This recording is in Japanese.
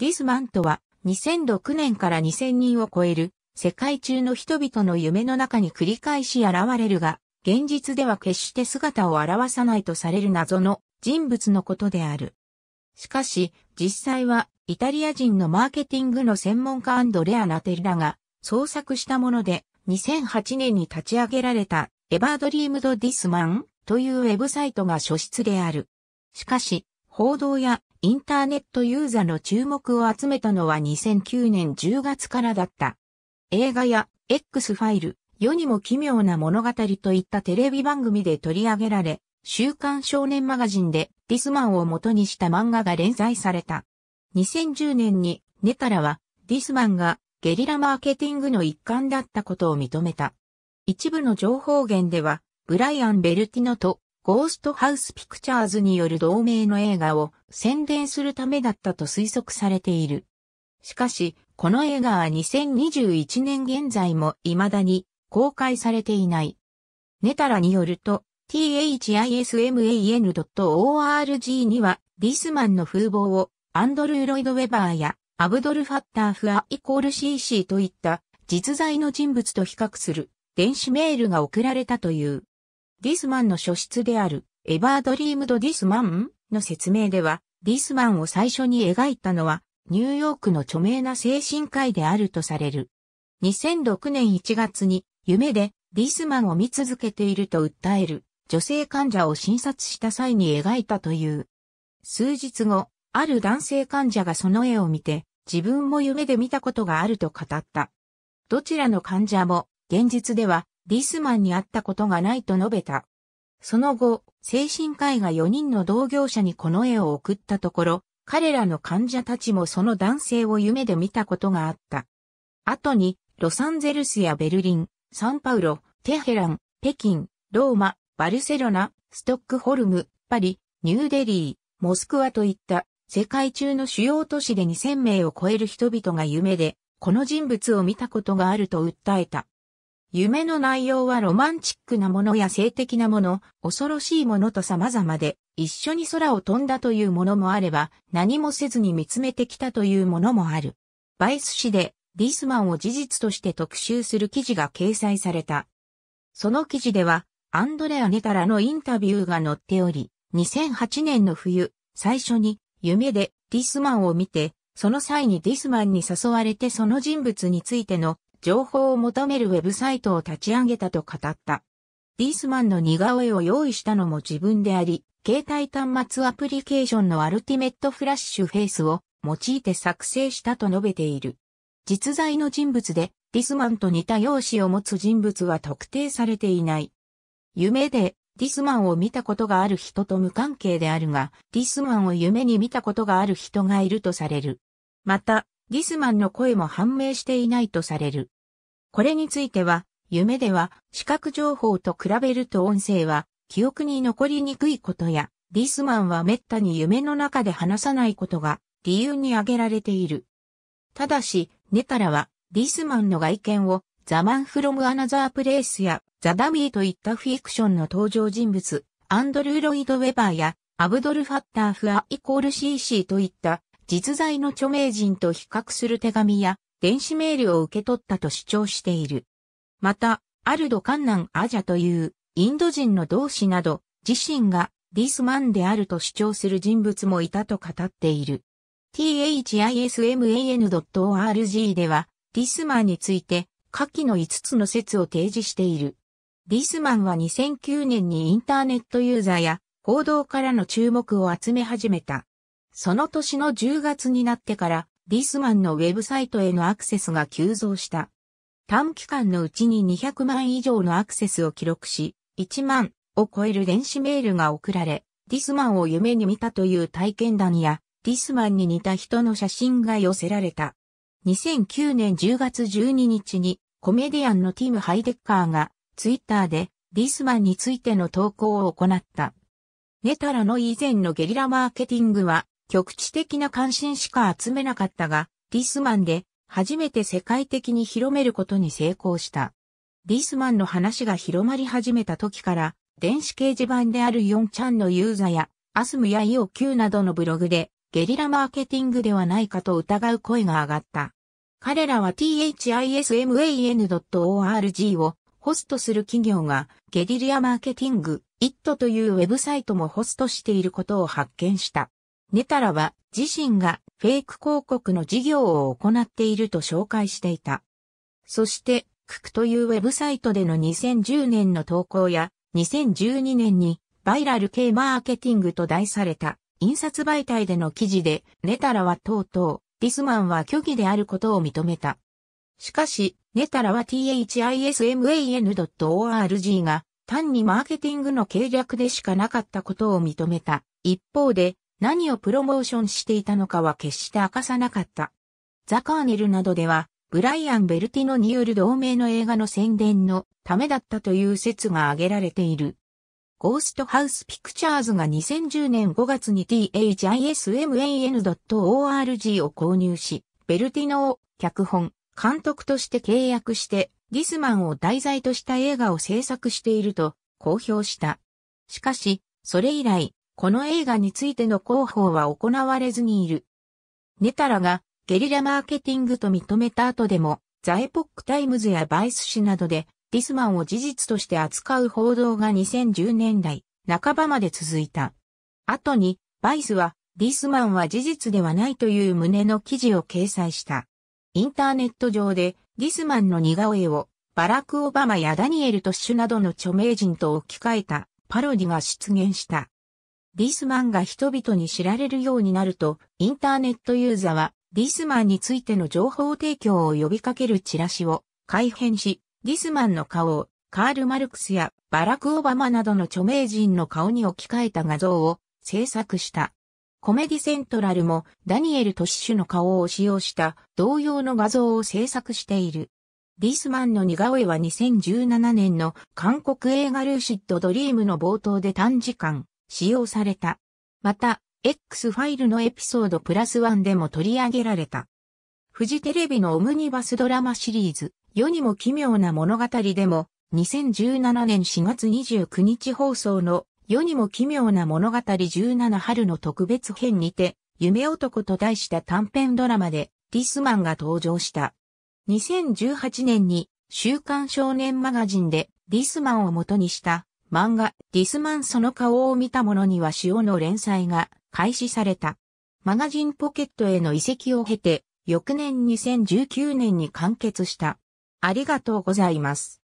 ディスマントは2006年から2000人を超える世界中の人々の夢の中に繰り返し現れるが、現実では決して姿を現さないとされる謎の人物のことである。しかし、実際はイタリア人のマーケティングの専門家アンドレア・ナテルラが創作したもので、2008年に立ち上げられたエバードリームド・ディスマンというウェブサイトが初出である。しかし、報道やインターネットユーザの注目を集めたのは2009年10月からだった。映画や X ファイル、世にも奇妙な物語といったテレビ番組で取り上げられ、週刊少年マガジンでディスマンを元にした漫画が連載された。2010年にネタラはディスマンがゲリラマーケティングの一環だったことを認めた。一部の情報源では、ブライアン・ベルティノとゴーストハウスピクチャーズによる同名の映画を宣伝するためだったと推測されている。しかし、この映画は2021年現在も未だに公開されていない。ネタラによると、thisman.org には、ビスマンの風貌を、アンドルロイド・ウェバーや、アブドル・ファッター・フア・イコール CC といった、実在の人物と比較する、電子メールが送られたという。ディスマンの書室である、エバードリームド・ディスマンの説明では、ディスマンを最初に描いたのは、ニューヨークの著名な精神科医であるとされる。2006年1月に、夢で、ディスマンを見続けていると訴える、女性患者を診察した際に描いたという。数日後、ある男性患者がその絵を見て、自分も夢で見たことがあると語った。どちらの患者も、現実ではリスマンに会ったことがないと述べた。その後、精神科医が4人の同業者にこの絵を送ったところ、彼らの患者たちもその男性を夢で見たことがあった。後に、ロサンゼルスやベルリン、サンパウロ、テヘラン、北京、ローマ、バルセロナ、ストックホルム、パリ、ニューデリー、モスクワといった世界中の主要都市で2000名を超える人々が夢で、この人物を見たことがあると訴えた。夢の内容はロマンチックなものや性的なもの、恐ろしいものと様々で、一緒に空を飛んだというものもあれば、何もせずに見つめてきたというものもある。バイス誌で、ディスマンを事実として特集する記事が掲載された。その記事では、アンドレア・ネタラのインタビューが載っており、2008年の冬、最初に、夢でディスマンを見て、その際にディスマンに誘われてその人物についての情報を求めるウェブサイトを立ち上げたと語った。ディスマンの似顔絵を用意したのも自分であり、携帯端末アプリケーションのアルティメットフラッシュフェイスを用いて作成したと述べている。実在の人物で、ディスマンと似た容姿を持つ人物は特定されていない。夢で、ディスマンを見たことがある人と無関係であるが、ディスマンを夢に見たことがある人がいるとされる。また、ギスマンの声も判明していないとされる。これについては、夢では視覚情報と比べると音声は記憶に残りにくいことや、ディスマンは滅多に夢の中で話さないことが理由に挙げられている。ただし、ネタラはディスマンの外見をザ・マン・フロム・アナザー・プレイスやザ・ダミーといったフィクションの登場人物、アンドルー・ロイド・ウェバーやアブドル・ファッター・フア・イコール・シーシーといった実在の著名人と比較する手紙や電子メールを受け取ったと主張している。また、アルド・カンナン・アジャというインド人の同志など自身がディスマンであると主張する人物もいたと語っている。thisman.org ではディスマンについて下記の5つの説を提示している。ディスマンは2009年にインターネットユーザーや報道からの注目を集め始めた。その年の10月になってから、ィスマンのウェブサイトへのアクセスが急増した。短期間のうちに200万以上のアクセスを記録し、1万を超える電子メールが送られ、ディスマンを夢に見たという体験談や、ディスマンに似た人の写真が寄せられた。2009年10月12日に、コメディアンのティム・ハイデッカーが、ツイッターで、ディスマンについての投稿を行った。ネタラの以前のゲリラマーケティングは、局地的な関心しか集めなかったが、ディスマンで初めて世界的に広めることに成功した。ディスマンの話が広まり始めた時から、電子掲示板である4ちゃんのユーザや、アスムや EOQ などのブログで、ゲリラマーケティングではないかと疑う声が上がった。彼らは thisman.org をホストする企業がゲリラマーケティング IT というウェブサイトもホストしていることを発見した。ネタラは自身がフェイク広告の事業を行っていると紹介していた。そして、ククというウェブサイトでの2010年の投稿や、2012年にバイラル系マーケティングと題された印刷媒体での記事で、ネタラはとうとう、ディスマンは虚偽であることを認めた。しかし、ネタラは thisman.org が単にマーケティングの計略でしかなかったことを認めた。一方で、何をプロモーションしていたのかは決して明かさなかった。ザ・カーネルなどでは、ブライアン・ベルティノによる同盟の映画の宣伝のためだったという説が挙げられている。ゴーストハウス・ピクチャーズが2010年5月に thisman.org を購入し、ベルティノを脚本、監督として契約して、ディスマンを題材とした映画を制作していると公表した。しかし、それ以来、この映画についての広報は行われずにいる。ネタラがゲリラマーケティングと認めた後でも、ザエポックタイムズやバイス誌などで、ディスマンを事実として扱う報道が2010年代半ばまで続いた。後に、バイスは、ディスマンは事実ではないという旨の記事を掲載した。インターネット上で、ディスマンの似顔絵を、バラク・オバマやダニエル・トッシュなどの著名人と置き換えたパロディが出現した。ディスマンが人々に知られるようになると、インターネットユーザーは、ディスマンについての情報提供を呼びかけるチラシを改編し、ディスマンの顔をカール・マルクスやバラク・オバマなどの著名人の顔に置き換えた画像を制作した。コメディセントラルもダニエル・トシシュの顔を使用した同様の画像を制作している。ディスマンの似顔絵は2017年の韓国映画ルーシッド・ドリームの冒頭で短時間使用された。また、X ファイルのエピソードプラスワンでも取り上げられた。フジテレビのオムニバスドラマシリーズ、世にも奇妙な物語でも、2017年4月29日放送の世にも奇妙な物語17春の特別編にて、夢男と題した短編ドラマで、ディスマンが登場した。2018年に、週刊少年マガジンで、ディスマンを元にした、漫画、ディスマンその顔を見た者には塩の連載が開始された。マガジンポケットへの移籍を経て、翌年2019年に完結した。ありがとうございます。